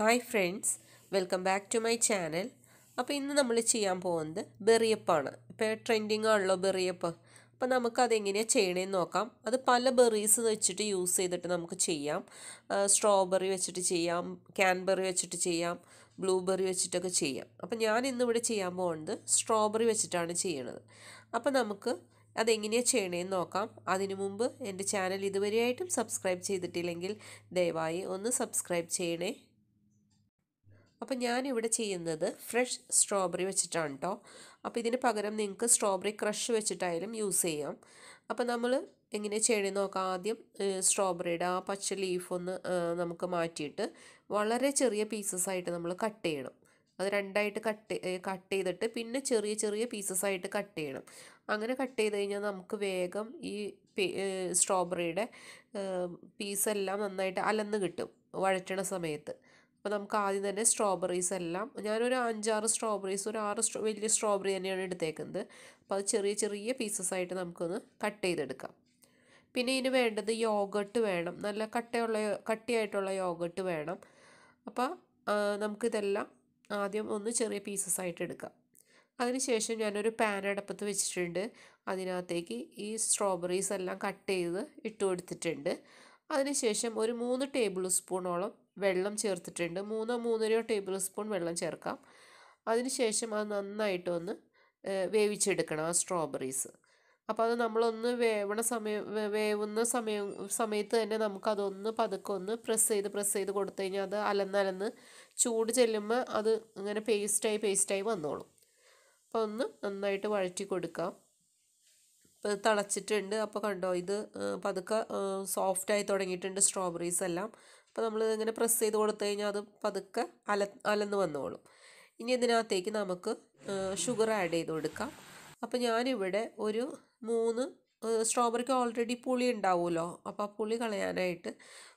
hi friends welcome back to my channel അപ്പോൾ ഇന്ന് നമ്മൾ ചെയ്യാൻ പോകുന്നത് ബെറിയപ്പാണ് ഇപ്പോൾ ട്രെൻഡിങ് ആണല്ലോ ബെറിയപ്പ് അപ്പോൾ നമുക്ക് അതെങ്ങനെയാണ് ചെയ്യണേന്ന് നോക്കാം അത് പല ബെറീസ് വെച്ചിട്ട് യൂസ് ചെയ്തിട്ട് നമുക്ക് ചെയ്യാം സ്ട്രോബെറി വെച്ചിട്ട് ചെയ്യാം ക്യാൻബെറി വെച്ചിട്ട് ചെയ്യാം ബ്ലൂബെറി വെച്ചിട്ടൊക്കെ ചെയ്യാം അപ്പോൾ ഞാൻ ഇന്നിവിടെ ചെയ്യാൻ പോകുന്നത് സ്ട്രോബെറി വെച്ചിട്ടാണ് ചെയ്യണത് അപ്പോൾ നമുക്ക് അതെങ്ങനെയാണ് ചെയ്യണേന്ന് നോക്കാം അതിനു മുമ്പ് എൻ്റെ ചാനൽ ഇതുവരെയായിട്ടും സബ്സ്ക്രൈബ് ചെയ്തിട്ടില്ലെങ്കിൽ ദയവായി ഒന്ന് സബ്സ്ക്രൈബ് ചെയ്യണേ അപ്പോൾ ഞാനിവിടെ ചെയ്യുന്നത് ഫ്രഷ് സ്ട്രോബെറി വെച്ചിട്ടാണ് കേട്ടോ അപ്പോൾ ഇതിന് പകരം നിങ്ങൾക്ക് സ്ട്രോബെറി ക്രഷ് വെച്ചിട്ടായാലും യൂസ് ചെയ്യാം അപ്പോൾ നമ്മൾ എങ്ങനെ ചെടി നോക്കാം ആദ്യം സ്ട്രോബെറിയുടെ ആ പച്ച ലീഫ് ഒന്ന് നമുക്ക് മാറ്റിയിട്ട് വളരെ ചെറിയ പീസസ് ആയിട്ട് നമ്മൾ കട്ട് ചെയ്യണം അത് രണ്ടായിട്ട് കട്ട് കട്ട് ചെയ്തിട്ട് പിന്നെ ചെറിയ ചെറിയ പീസസ് ആയിട്ട് കട്ട് ചെയ്യണം അങ്ങനെ കട്ട് ചെയ്ത് കഴിഞ്ഞാൽ നമുക്ക് വേഗം ഈ സ്ട്രോബെറിയുടെ പീസെല്ലാം നന്നായിട്ട് അലന്ന് കിട്ടും വഴറ്റണ സമയത്ത് അപ്പോൾ നമുക്ക് ആദ്യം തന്നെ സ്ട്രോബെറീസ് എല്ലാം ഞാനൊരു അഞ്ചാറ് സ്ട്രോബെറീസ് ഒരു ആറ് സ്ട്രോ വലിയ സ്ട്രോബെറി തന്നെയാണ് എടുത്തേക്കുന്നത് അപ്പോൾ അത് ചെറിയ ചെറിയ പീസസ് ആയിട്ട് നമുക്കൊന്ന് കട്ട് ചെയ്തെടുക്കാം പിന്നെ ഇതിന് വേണ്ടത് യോഗട്ട് വേണം നല്ല കട്ടയുള്ള കട്ടിയായിട്ടുള്ള യോഗട്ട് വേണം അപ്പോൾ നമുക്കിതെല്ലാം ആദ്യം ഒന്ന് ചെറിയ പീസസ് ആയിട്ട് എടുക്കാം അതിനുശേഷം ഞാനൊരു പാൻ വെച്ചിട്ടുണ്ട് അതിനകത്തേക്ക് ഈ സ്ട്രോബെറീസ് എല്ലാം കട്ട് ചെയ്ത് ഇട്ട് കൊടുത്തിട്ടുണ്ട് അതിനുശേഷം ഒരു മൂന്ന് ടേബിൾ സ്പൂണോളം വെള്ളം ചേർത്തിട്ടുണ്ട് മൂന്നോ മൂന്നരയോ ടേബിൾ സ്പൂൺ വെള്ളം ചേർക്കാം അതിനുശേഷം അത് നന്നായിട്ട് ഒന്ന് വേവിച്ചെടുക്കണം ആ സ്ട്രോബെറീസ് അപ്പോൾ അത് നമ്മളൊന്ന് വേവണ സമയം വേവുന്ന സമയം സമയത്ത് തന്നെ നമുക്കതൊന്ന് പതുക്കെ ഒന്ന് പ്രസ് ചെയ്ത് പ്രസ് ചെയ്ത് കൊടുത്തു കഴിഞ്ഞാൽ അത് അലന്നലന്ന് ചൂട് ചെല്ലുമ്പോൾ അത് ഇങ്ങനെ പേസ്റ്റായി പേസ്റ്റായി വന്നോളും അപ്പോൾ ഒന്ന് നന്നായിട്ട് വഴറ്റി കൊടുക്കാം തിളച്ചിട്ടുണ്ട് അപ്പോൾ കണ്ടോ ഇത് പതുക്കെ സോഫ്റ്റായി തുടങ്ങിയിട്ടുണ്ട് സ്ട്രോബെറീസ് എല്ലാം അപ്പോൾ നമ്മൾ ഇങ്ങനെ പ്രസ് ചെയ്ത് കൊടുത്തു കഴിഞ്ഞാൽ അത് പതുക്കെ അല അലന്ന് വന്നോളും ഇനി ഇതിനകത്തേക്ക് നമുക്ക് ഷുഗർ ആഡ് ചെയ്ത് കൊടുക്കാം അപ്പോൾ ഞാനിവിടെ ഒരു മൂന്ന് സ്ട്രോബെറിക്ക് ഓൾറെഡി പുളി ഉണ്ടാവുമല്ലോ അപ്പോൾ പുളി കളയാനായിട്ട്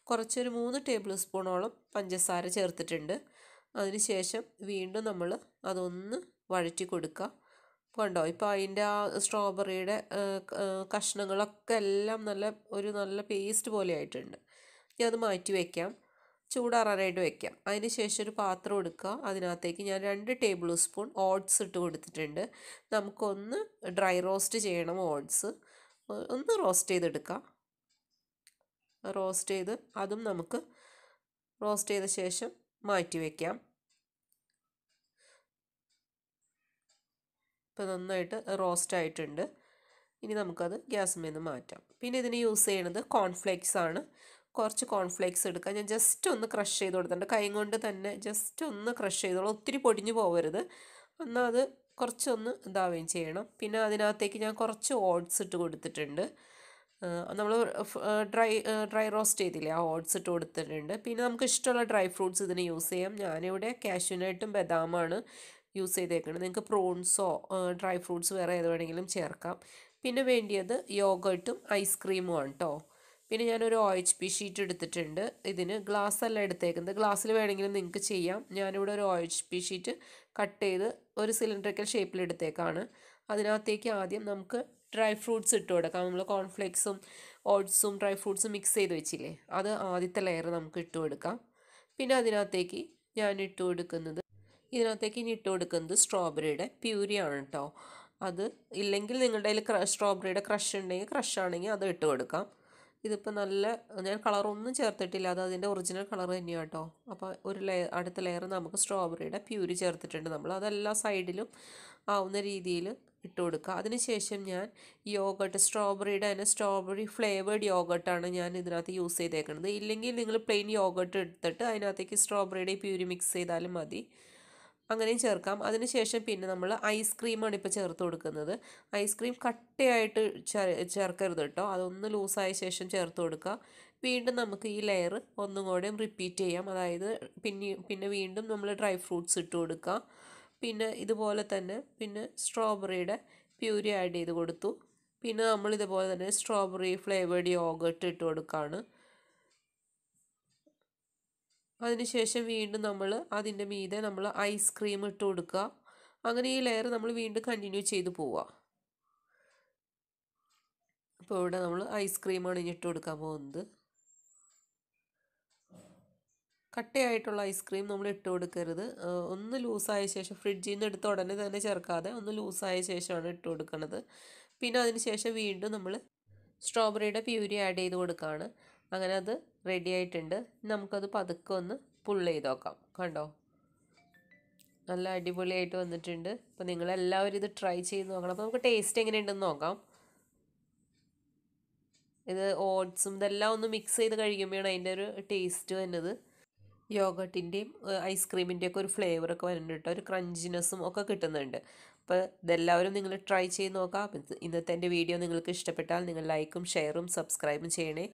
കുറച്ചൊരു മൂന്ന് ടേബിൾ സ്പൂണോളം പഞ്ചസാര ചേർത്തിട്ടുണ്ട് ശേഷം വീണ്ടും നമ്മൾ അതൊന്ന് വഴറ്റി കൊടുക്കുക കണ്ടോ ഇപ്പം അതിൻ്റെ ആ സ്ട്രോബെറിയുടെ കഷ്ണങ്ങളൊക്കെ എല്ലാം നല്ല ഒരു നല്ല പേസ്റ്റ് പോലെ ആയിട്ടുണ്ട് ഞാനത് മാറ്റി വയ്ക്കാം ചൂടാറാനായിട്ട് വെക്കാം അതിന് ശേഷം ഒരു പാത്രം എടുക്കുക അതിനകത്തേക്ക് ഞാൻ രണ്ട് ടേബിൾ സ്പൂൺ ഓട്സ് ഇട്ട് കൊടുത്തിട്ടുണ്ട് നമുക്കൊന്ന് ഡ്രൈ റോസ്റ്റ് ചെയ്യണം ഓട്സ് ഒന്ന് റോസ്റ്റ് ചെയ്തെടുക്കാം റോസ്റ്റ് ചെയ്ത് അതും നമുക്ക് റോസ്റ്റ് ചെയ്ത ശേഷം മാറ്റി വയ്ക്കാം ഇപ്പോൾ നന്നായിട്ട് റോസ്റ്റ് ആയിട്ടുണ്ട് ഇനി നമുക്കത് ഗ്യാസിൽ നിന്ന് മാറ്റാം പിന്നെ ഇതിന് യൂസ് ചെയ്യണത് കോൺഫ്ലേക്സ് ആണ് കുറച്ച് കോൺഫ്ലേക്സ് എടുക്കാം ഞാൻ ജസ്റ്റ് ഒന്ന് ക്രഷ് ചെയ്ത് കൊടുത്തിട്ടുണ്ട് കൈ കൊണ്ട് തന്നെ ജസ്റ്റ് ഒന്ന് ക്രഷ് ചെയ്തോളൂ ഒത്തിരി പൊടിഞ്ഞു പോകരുത് എന്നാൽ അത് കുറച്ചൊന്ന് ഇതാവുകയും ചെയ്യണം പിന്നെ അതിനകത്തേക്ക് ഞാൻ കുറച്ച് ഓട്സ് ഇട്ട് കൊടുത്തിട്ടുണ്ട് നമ്മൾ ഡ്രൈ ഡ്രൈ റോസ്റ്റ് ചെയ്തില്ലേ ആ ഓട്സ് ഇട്ട് കൊടുത്തിട്ടുണ്ട് പിന്നെ നമുക്ക് ഇഷ്ടമുള്ള ഡ്രൈ ഫ്രൂട്ട്സ് ഇതിന് യൂസ് ചെയ്യാം ഞാനിവിടെ കാഷ്യൂനായിട്ടും ബദാമാണ് യൂസ് ചെയ്തേക്കുന്നത് നിങ്ങൾക്ക് പ്രോൺസോ ഡ്രൈ ഫ്രൂട്ട്സ് വേറെ ഏത് വേണമെങ്കിലും ചേർക്കാം പിന്നെ വേണ്ടിയത് യോഗർട്ടും ഐസ്ക്രീമും ആണ് കേട്ടോ പിന്നെ ഞാനൊരു ഒ എച്ച് പി ഷീറ്റ് എടുത്തിട്ടുണ്ട് ഇതിന് ഗ്ലാസ് അല്ല എടുത്തേക്കുന്നത് ഗ്ലാസ്സിൽ വേണമെങ്കിലും നിങ്ങൾക്ക് ചെയ്യാം ഞാനിവിടെ ഒരു O H P sheet cut ചെയ്ത് ഒരു സിലിണ്ടറിക്കൽ ഷേപ്പിൽ എടുത്തേക്കാണ് അതിനകത്തേക്ക് ആദ്യം നമുക്ക് ഡ്രൈ ഫ്രൂട്ട്സ് ഇട്ട് കൊടുക്കാം നമ്മൾ കോൺഫ്ലേക്സും ഓട്സും ഡ്രൈ ഫ്രൂട്ട്സും മിക്സ് ചെയ്ത് വെച്ചില്ലേ അത് ആദ്യത്തെ ലെയർ നമുക്ക് ഇട്ട് കൊടുക്കാം പിന്നെ അതിനകത്തേക്ക് ഞാൻ ഇട്ട് കൊടുക്കുന്നത് ഇതിനകത്തേക്ക് ഇനി ഇട്ട് കൊടുക്കുന്നത് സ്ട്രോബെറിയുടെ പ്യൂരിയാണ് കേട്ടോ അത് ഇല്ലെങ്കിൽ നിങ്ങളുടെ കയ്യിൽ സ്ട്രോബെറിയുടെ ക്രഷ് ഉണ്ടെങ്കിൽ ക്രഷ് ആണെങ്കിൽ അത് ഇട്ട് കൊടുക്കാം ഇതിപ്പോൾ നല്ല ഞാൻ കളറൊന്നും ചേർത്തിട്ടില്ല അത് അതിൻ്റെ ഒറിജിനൽ കളർ തന്നെയാണ് കേട്ടോ അപ്പോൾ ഒരു ലെയർ അടുത്ത ലെയർ നമുക്ക് സ്ട്രോബെറിയുടെ പ്യൂരി ചേർത്തിട്ടുണ്ട് നമ്മൾ അതെല്ലാ സൈഡിലും ആവുന്ന രീതിയിൽ ഇട്ട് കൊടുക്കുക അതിനുശേഷം ഞാൻ യോഗട്ട് സ്ട്രോബെറിയുടെ തന്നെ സ്ട്രോബെറി ഫ്ലേവേഡ് യോഗട്ടാണ് ഞാൻ ഇതിനകത്ത് യൂസ് ചെയ്തേക്കുന്നത് ഇല്ലെങ്കിൽ നിങ്ങൾ പ്ലെയിൻ യോഗട്ട് എടുത്തിട്ട് അതിനകത്തേക്ക് സ്ട്രോബെറിയുടെ പ്യൂരി മിക്സ് ചെയ്താലും മതി അങ്ങനെയും ചേർക്കാം അതിനുശേഷം പിന്നെ നമ്മൾ ഐസ്ക്രീമാണ് ഇപ്പോൾ ചേർത്ത് കൊടുക്കുന്നത് ഐസ്ക്രീം കട്ടയായിട്ട് ചേർക്കരുത് കേട്ടോ അതൊന്ന് ലൂസായ ശേഷം ചേർത്ത് കൊടുക്കുക വീണ്ടും നമുക്ക് ഈ ലെയർ ഒന്നും കൂടെയും റിപ്പീറ്റ് ചെയ്യാം അതായത് പിന്നെ പിന്നെ വീണ്ടും നമ്മൾ ഡ്രൈ ഫ്രൂട്ട്സ് ഇട്ട് കൊടുക്കുക പിന്നെ ഇതുപോലെ തന്നെ പിന്നെ സ്ട്രോബെറിയുടെ പ്യൂരി ആഡ് ചെയ്ത് കൊടുത്തു പിന്നെ നമ്മൾ ഇതുപോലെ തന്നെ സ്ട്രോബെറി ഫ്ലേവേർഡ് യോഗട്ട് ഇട്ട് കൊടുക്കുകയാണ് അതിനുശേഷം വീണ്ടും നമ്മൾ അതിൻ്റെ മീതെ നമ്മൾ ഐസ്ക്രീം ഇട്ട് കൊടുക്കുക അങ്ങനെ ഈ ലെയർ നമ്മൾ വീണ്ടും കണ്ടിന്യൂ ചെയ്ത് പോവുക അപ്പോൾ ഇവിടെ നമ്മൾ ഐസ്ക്രീമാണ് ഇനി ഇട്ട് കൊടുക്കാൻ പോകുന്നത് കട്ടയായിട്ടുള്ള ഐസ്ക്രീം നമ്മൾ ഇട്ട് കൊടുക്കരുത് ഒന്ന് ലൂസായ ശേഷം ഫ്രിഡ്ജിൽ നിന്ന് എടുത്ത് ഉടനെ തന്നെ ചേർക്കാതെ ഒന്ന് ലൂസായ ശേഷമാണ് ഇട്ട് കൊടുക്കുന്നത് പിന്നെ അതിന് ശേഷം വീണ്ടും നമ്മൾ സ്ട്രോബെറിയുടെ പ്യൂരി ആഡ് ചെയ്ത് കൊടുക്കുകയാണ് അങ്ങനെ അത് റെഡി ആയിട്ടുണ്ട് നമുക്കത് പതുക്കെ ഒന്ന് പുൾ ചെയ്ത് നോക്കാം കണ്ടോ നല്ല അടിപൊളിയായിട്ട് വന്നിട്ടുണ്ട് അപ്പോൾ നിങ്ങളെല്ലാവരും ഇത് ട്രൈ ചെയ്ത് നോക്കണം അപ്പോൾ നമുക്ക് ടേസ്റ്റ് എങ്ങനെയുണ്ടെന്ന് നോക്കാം ഇത് ഓട്സും ഇതെല്ലാം ഒന്ന് മിക്സ് ചെയ്ത് കഴിക്കുമ്പോഴാണ് അതിൻ്റെ ഒരു ടേസ്റ്റ് വരുന്നത് യോഗട്ടിൻ്റെയും ഐസ്ക്രീമിൻ്റെയും ഒക്കെ ഒരു ഫ്ലേവറൊക്കെ വരുന്നുണ്ട് കേട്ടോ ഒരു ക്രഞ്ചിനെസ്സും ഒക്കെ കിട്ടുന്നുണ്ട് അപ്പോൾ ഇതെല്ലാവരും നിങ്ങൾ ട്രൈ ചെയ്ത് നോക്കാം ഇന്നത്തെ എൻ്റെ വീഡിയോ നിങ്ങൾക്ക് ഇഷ്ടപ്പെട്ടാൽ നിങ്ങൾ ലൈക്കും ഷെയറും സബ്സ്ക്രൈബും ചെയ്യണേ